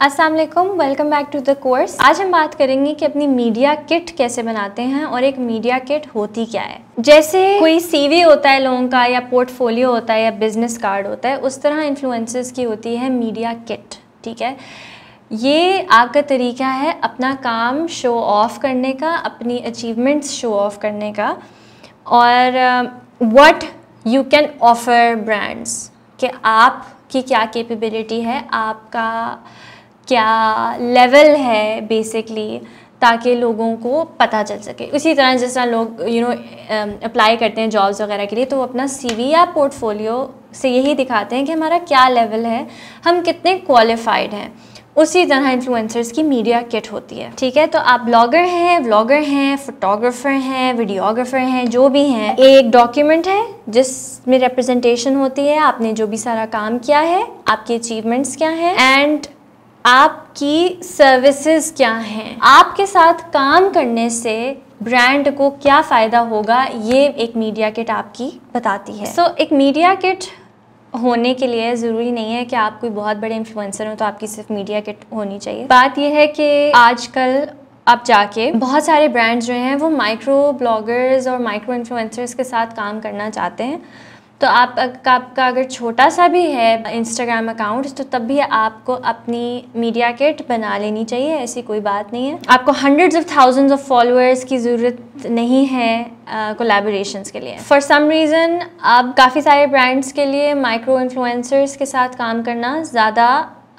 Aslam welcome back to the course आज हम बात करेंगे कि अपनी मीडिया किट कैसे बनाते हैं और एक मीडिया किट होती क्या है जैसे कोई सीवी होता है लोगों का या पोर्टफोलियो होता है या बिजनेस कार्ड होता है उस तरह इन्फ्लुएंसर्स की होती है मीडिया किट ठीक है ये आपका तरीका है अपना काम शो ऑफ करने का अपनी अचीवमेंट्स शो ऑफ करने का और what you can offer brands कि आपकी क्या कैपेबिलिटी है आपका क्या लेवल है बेसिकली ताकि लोगों को पता चल सके उसी तरह जिस तरह लोग यू नो अप्लाई करते हैं जॉब्स वगैरह के लिए तो वो अपना वी या पोर्टफोलियो से यही दिखाते हैं कि हमारा क्या लेवल है हम कितने क्वालिफाइड हैं उसी तरह इन्फ्लुएंसर्स की मीडिया किट होती है ठीक है तो आप ब्लॉगर हैं व्लॉगर हैं फोटोग्राफर हैं वीडियोग्राफर हैं जो भी हैं एक डॉक्यूमेंट है जिसमें रिप्रेजेंटेशन होती है आपने जो भी सारा काम किया है आपकी अचीवमेंट्स क्या हैं एंड आपकी सर्विसेज क्या हैं आपके साथ काम करने से ब्रांड को क्या फ़ायदा होगा ये एक मीडिया किट आपकी बताती है सो so, एक मीडिया किट होने के लिए ज़रूरी नहीं है कि आप कोई बहुत बड़े इन्फ्लुएंसर हो तो आपकी सिर्फ मीडिया किट होनी चाहिए बात यह है कि आजकल आप जाके बहुत सारे ब्रांड्स जो हैं वो माइक्रो ब्लॉगर्स और माइक्रो इन्फ्लुएंसर्स के साथ काम करना चाहते हैं तो आप आपका अगर छोटा सा भी है इंस्टाग्राम अकाउंट तो तब भी आपको अपनी मीडिया किट बना लेनी चाहिए ऐसी कोई बात नहीं है आपको hundreds of thousands of followers की ज़रूरत नहीं है कोलेबोरेशन uh, के लिए फॉर सम रीज़न आप काफ़ी सारे ब्रांड्स के लिए माइक्रो इन्फ्लुएंसर्स के साथ काम करना ज़्यादा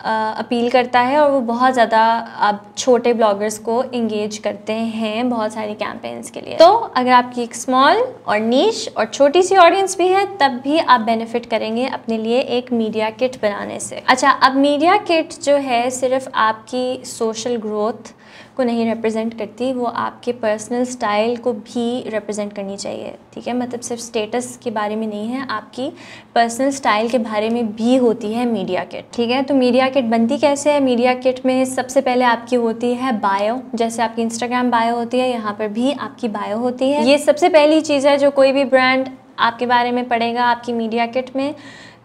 अपील करता है और वो बहुत ज़्यादा आप छोटे ब्लॉगर्स को इंगेज करते हैं बहुत सारी कैंपेन्स के लिए तो अगर आपकी एक स्मॉल और नीच और छोटी सी ऑडियंस भी है तब भी आप बेनिफिट करेंगे अपने लिए एक मीडिया किट बनाने से अच्छा अब मीडिया किट जो है सिर्फ आपकी सोशल ग्रोथ को नहीं रिप्रेजेंट करती वो आपके पर्सनल स्टाइल को भी रिप्रेजेंट करनी चाहिए ठीक है मतलब सिर्फ स्टेटस के बारे में नहीं है आपकी पर्सनल स्टाइल के बारे में भी होती है मीडिया किट ठीक है तो मीडिया किट बनती कैसे है मीडिया किट में सबसे पहले आपकी होती है बायो जैसे आपकी इंस्टाग्राम बायो होती है यहाँ पर भी आपकी बायो होती है ये सबसे पहली चीज़ है जो कोई भी ब्रांड आपके बारे में पड़ेगा आपकी मीडिया किट में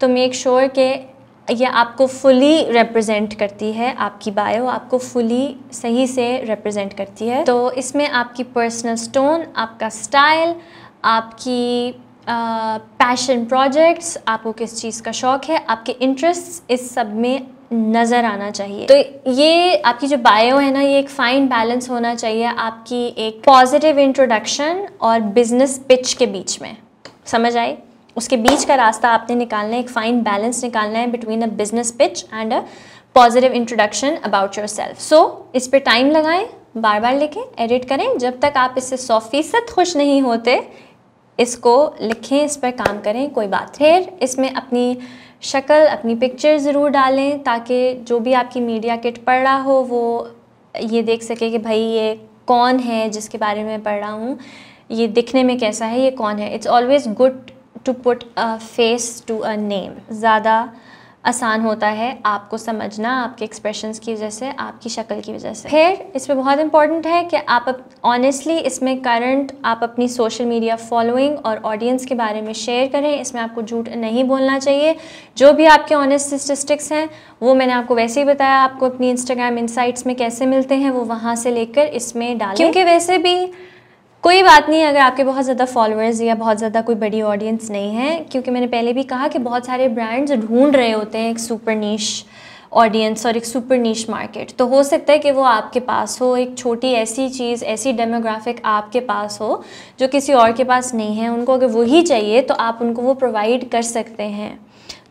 तो मेक श्योर sure के ये आपको फुली रिप्रेजेंट करती है आपकी बायो आपको फुली सही से रिप्रेजेंट करती है तो इसमें आपकी पर्सनल स्टोन आपका स्टाइल आपकी पैशन प्रोजेक्ट्स आपको किस चीज़ का शौक़ है आपके इंटरेस्ट्स इस सब में नज़र आना चाहिए तो ये आपकी जो बायो है ना ये एक फ़ाइन बैलेंस होना चाहिए आपकी एक पॉजिटिव इंट्रोडक्शन और बिजनेस पिच के बीच में समझ आई उसके बीच का रास्ता आपने निकालना है एक फाइन बैलेंस निकालना है between a business pitch and a positive introduction about yourself so इस पर टाइम लगाएं बार बार लिखें एडिट करें जब तक आप इससे सौ फीसद खुश नहीं होते इसको लिखें इस पर काम करें कोई बात फिर इसमें अपनी शक्ल अपनी पिक्चर ज़रूर डालें ताकि जो भी आपकी मीडिया किट पढ़ रहा हो वो ये देख सके कि भाई ये कौन है जिसके बारे में पढ़ रहा हूँ ये दिखने में कैसा है ये कौन है it's always good to put a face to a name ज़्यादा आसान होता है आपको समझना आपके एक्सप्रेशंस की वजह से आपकी शक्ल की वजह से फिर इसमें बहुत इंपॉर्टेंट है कि आप ऑनेस्टली इसमें करंट आप अपनी सोशल मीडिया फॉलोइंग और ऑडियंस के बारे में शेयर करें इसमें आपको झूठ नहीं बोलना चाहिए जो भी आपके ऑनेस्ट स्टिस्टिक्स हैं वो मैंने आपको वैसे ही बताया आपको अपनी इंस्टाग्राम इंसाइट्स में कैसे मिलते हैं वो वहाँ से लेकर इसमें डालें क्योंकि वैसे भी कोई बात नहीं अगर आपके बहुत ज़्यादा फॉलोअर्स या बहुत ज़्यादा कोई बड़ी ऑडियंस नहीं है क्योंकि मैंने पहले भी कहा कि बहुत सारे ब्रांड्स ढूंढ रहे होते हैं एक सुपर नीश ऑडियंस और एक सुपर नीश मार्केट तो हो सकता है कि वो आपके पास हो एक छोटी ऐसी चीज़ ऐसी डेमोग्राफिक आपके पास हो जो किसी और के पास नहीं है उनको अगर वही चाहिए तो आप उनको वो प्रोवाइड कर सकते हैं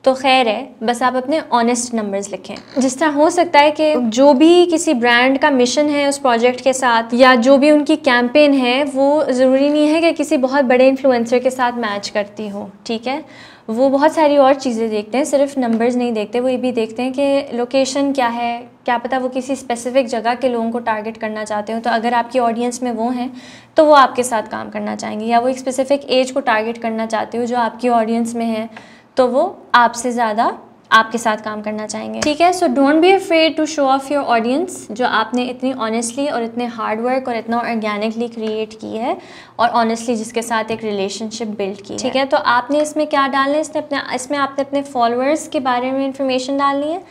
तो खैर है बस आप अपने ऑनेस्ट नंबर्स लिखें जिस तरह हो सकता है कि जो भी किसी ब्रांड का मिशन है उस प्रोजेक्ट के साथ या जो भी उनकी कैंपेन है वो ज़रूरी नहीं है कि किसी बहुत बड़े इन्फ्लुएंसर के साथ मैच करती हो ठीक है वो बहुत सारी और चीज़ें देखते हैं सिर्फ नंबर्स नहीं देखते वो ये भी देखते हैं कि लोकेशन क्या है क्या पता वो किसी स्पेसिफिक जगह के लोगों को टारगेट करना चाहते हो तो अगर आपकी ऑडियंस में वो हैं तो वो आपके साथ काम करना चाहेंगे या वो एक स्पेसिफिक एज को टारगेट करना चाहते हो जो आपकी ऑडियंस में है तो वो आपसे ज़्यादा आपके साथ काम करना चाहेंगे ठीक है so don't be afraid to show off your audience जो आपने इतनी ऑनेस्टली और इतने हार्ड वर्क और इतना ऑर्गेनिकली क्रिएट की है और ऑनेस्टली जिसके साथ एक रिलेशनशिप बिल्ड की ठीक है।, है तो आपने इसमें क्या डालना है इसने अपने इसमें आपने अपने फॉलोअर्स के बारे में इंफॉर्मेशन डालनी है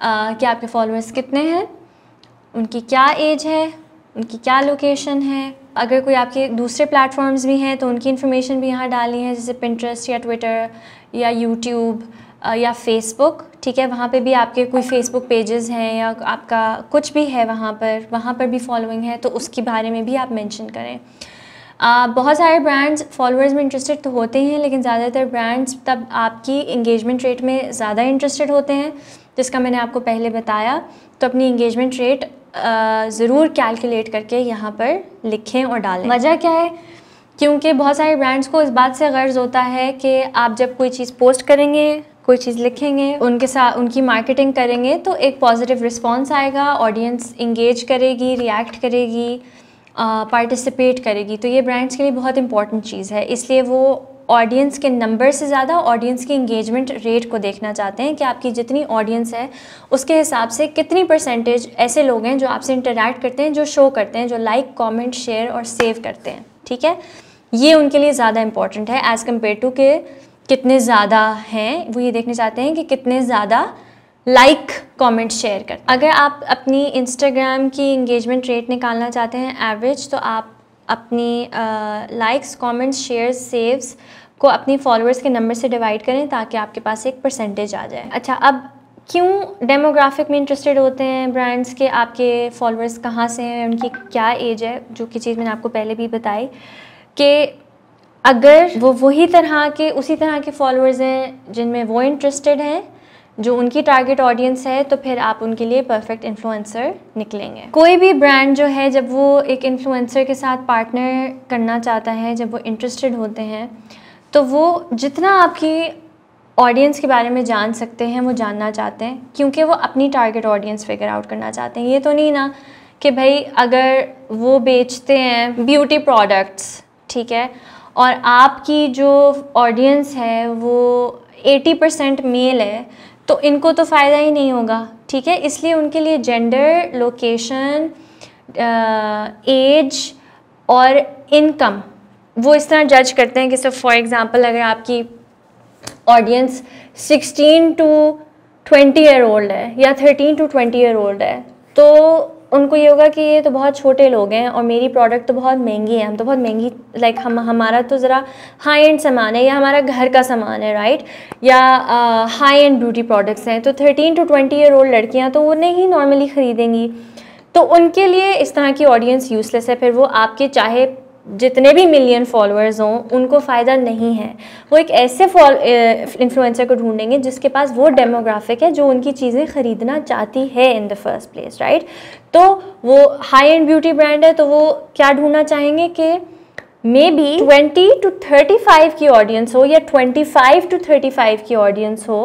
आ, कि आपके फॉलोअर्स कितने हैं उनकी क्या एज है उनकी क्या लोकेशन है अगर कोई आपके दूसरे प्लेटफॉर्म्स भी हैं तो उनकी इन्फॉर्मेशन भी यहाँ डालनी है जैसे पिंट्रस्ट या ट्विटर या यूट्यूब या फेसबुक ठीक है वहाँ पे भी आपके कोई फेसबुक पेजेस हैं या आपका कुछ भी है वहाँ पर वहाँ पर भी फॉलोइंग है तो उसके बारे में भी आप मेंशन करें आ, बहुत सारे ब्रांड्स फॉलोअर्स में इंटरेस्टेड तो होते हैं लेकिन ज़्यादातर ब्रांड्स तब आपकी इंगेजमेंट रेट में ज़्यादा इंटरेस्टेड होते हैं जिसका मैंने आपको पहले बताया तो अपनी इंगेजमेंट रेट ज़रूर कैलकुलेट करके यहाँ पर लिखें और डालें वजह क्या है क्योंकि बहुत सारे ब्रांड्स को इस बात से गर्ज होता है कि आप जब कोई चीज़ पोस्ट करेंगे कोई चीज़ लिखेंगे उनके साथ उनकी मार्केटिंग करेंगे तो एक पॉजिटिव रिस्पॉन्स आएगा ऑडियंस इंगेज करेगी रिएक्ट करेगी पार्टिसिपेट करेगी तो ये ब्रांड्स के लिए बहुत इंपॉर्टेंट चीज़ है इसलिए वो ऑडियंस के नंबर से ज़्यादा ऑडियंस की इंगेजमेंट रेट को देखना चाहते हैं कि आपकी जितनी ऑडियंस है उसके हिसाब से कितनी परसेंटेज ऐसे लोग हैं जो आपसे इंटरेक्ट करते हैं जो शो करते हैं जो लाइक कमेंट शेयर और सेव करते हैं ठीक है ये उनके लिए ज़्यादा इम्पॉर्टेंट है एज़ कम्पेयर टू के कितने ज़्यादा हैं वो ये देखना चाहते हैं कि कितने ज़्यादा लाइक कमेंट शेयर कर अगर आप अपनी इंस्टाग्राम की इंगेजमेंट रेट निकालना चाहते हैं एवरेज तो आप अपनी लाइक्स कमेंट्स शेयर सेव्स को अपनी फॉलोअर्स के नंबर से डिवाइड करें ताकि आपके पास एक परसेंटेज आ जाए अच्छा अब क्यों डेमोग्राफिक में इंटरेस्टेड होते हैं ब्रांड्स के आपके फॉलोअर्स कहाँ से हैं उनकी क्या एज है जो कि चीज़ मैंने आपको पहले भी बताई कि अगर वो वही तरह के उसी तरह के फॉलोअर्स हैं जिनमें वो इंटरेस्टेड हैं जो उनकी टारगेट ऑडियंस है तो फिर आप उनके लिए परफेक्ट इन्फ्लुएंसर निकलेंगे कोई भी ब्रांड जो है जब वो एक इन्फ्लुएंसर के साथ पार्टनर करना चाहता है जब वो इंटरेस्टेड होते हैं तो वो जितना आपकी ऑडियंस के बारे में जान सकते हैं वो जानना चाहते हैं क्योंकि वो अपनी टारगेट ऑडियंस फिगर आउट करना चाहते हैं ये तो नहीं ना कि भाई अगर वो बेचते हैं ब्यूटी प्रोडक्ट्स ठीक है और आपकी जो ऑडियंस है वो 80 परसेंट मेल है तो इनको तो फ़ायदा ही नहीं होगा ठीक है इसलिए उनके लिए जेंडर लोकेशन एज और इनकम वो इस तरह जज करते हैं कि सर फॉर एग्ज़ाम्पल अगर आपकी ऑडियंस 16 टू 20 ईयर ओल्ड है या 13 टू 20 ईयर ओल्ड है तो उनको ये होगा कि ये तो बहुत छोटे लोग हैं और मेरी प्रोडक्ट तो बहुत महंगी है हम तो बहुत महंगी लाइक हम हमारा तो ज़रा हाई एंड सामान है या हमारा घर का सामान है राइट या हाई एंड ब्यूटी प्रोडक्ट्स हैं तो thirteen to twenty year old लड़कियाँ तो वो नहीं नॉर्मली ख़रीदेंगी तो उनके लिए इस तरह की ऑडियंस यूज़लेस है फिर वो आपके चाहे जितने भी मिलियन फॉलोअर्स हों उनको फ़ायदा नहीं है वो एक ऐसे फॉल इन्फ्लुएंसर को ढूंढेंगे जिसके पास वो डेमोग्राफिक है जो उनकी चीज़ें ख़रीदना चाहती है in the first place right तो वो हाई एंड ब्यूटी ब्रांड है तो वो क्या ढूंढना चाहेंगे कि maybe twenty to thirty five की ऑडियंस हो या twenty five to thirty five की ऑडियंस हो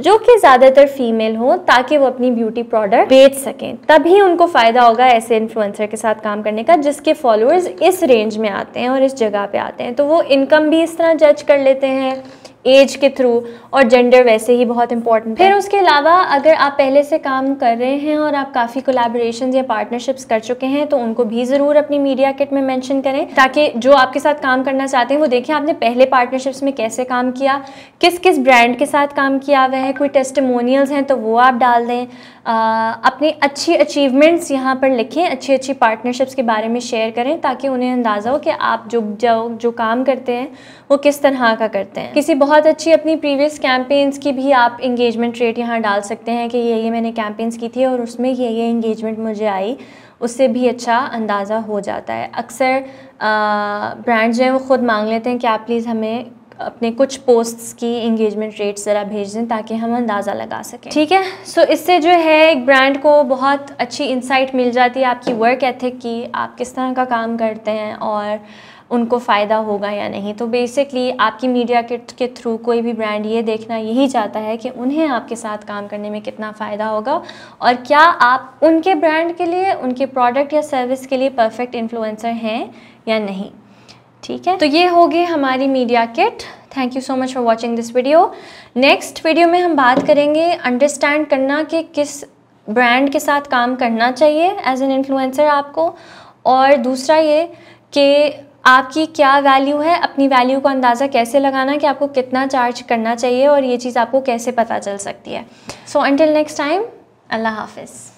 जो कि ज़्यादातर फीमेल हो ताकि वो अपनी ब्यूटी प्रोडक्ट बेच सकें तभी उनको फ़ायदा होगा ऐसे इन्फ्लुएंसर के साथ काम करने का जिसके फॉलोअर्स इस रेंज में आते हैं और इस जगह पे आते हैं तो वो इनकम भी इस तरह जज कर लेते हैं एज के थ्रू और जेंडर वैसे ही बहुत इंपॉर्टेंट फिर उसके अलावा अगर आप पहले से काम कर रहे हैं और आप काफ़ी कोलाब्रेशन या पार्टनरशिप्स कर चुके हैं तो उनको भी ज़रूर अपनी मीडिया किट में मैंशन करें ताकि जो आपके साथ काम करना चाहते हैं वो देखें आपने पहले पार्टनरशिप्स में कैसे काम किया किस किस ब्रांड के साथ काम किया हुआ है कोई टेस्टमोनियल्स हैं तो वो आप डाल दें अपनी अच्छी अचीवमेंट्स यहाँ पर लिखें अच्छी अच्छी पार्टनरशिप्स के बारे में शेयर करें ताकि उन्हें अंदाज़ा हो कि आप जो जो जो काम करते हैं वो किस तरह का करते हैं किसी बहुत बहुत अच्छी अपनी प्रीवियस कैंपेन्स की भी आप इंगेजमेंट रेट यहाँ डाल सकते हैं कि ये ये मैंने कैंपेन्स की थी और उसमें ये ये इंगेजमेंट मुझे आई उससे भी अच्छा अंदाज़ा हो जाता है अक्सर ब्रांड्स जो हैं वो ख़ुद मांग लेते हैं कि आप प्लीज़ हमें अपने कुछ पोस्ट्स की इंगेजमेंट रेट ज़रा भेज दें ताकि हम अंदाज़ा लगा सकें ठीक है सो so, इससे जो है एक ब्रांड को बहुत अच्छी इंसाइट मिल जाती है आपकी वर्क एथिक की आप किस तरह का काम करते हैं और उनको फ़ायदा होगा या नहीं तो बेसिकली आपकी मीडिया किट के थ्रू कोई भी ब्रांड ये देखना यही चाहता है कि उन्हें आपके साथ काम करने में कितना फ़ायदा होगा और क्या आप उनके ब्रांड के लिए उनके प्रोडक्ट या सर्विस के लिए परफेक्ट इन्फ्लुएंसर हैं या नहीं ठीक है तो ये हो हमारी media kit thank you so much for watching this video next video में हम बात करेंगे अंडरस्टैंड करना कि किस ब्रांड के साथ काम करना चाहिए एज एन इन्फ्लुएंसर आपको और दूसरा ये कि आपकी क्या वैल्यू है अपनी वैल्यू का अंदाज़ा कैसे लगाना कि आपको कितना चार्ज करना चाहिए और ये चीज़ आपको कैसे पता चल सकती है so until next time Allah हाफिज़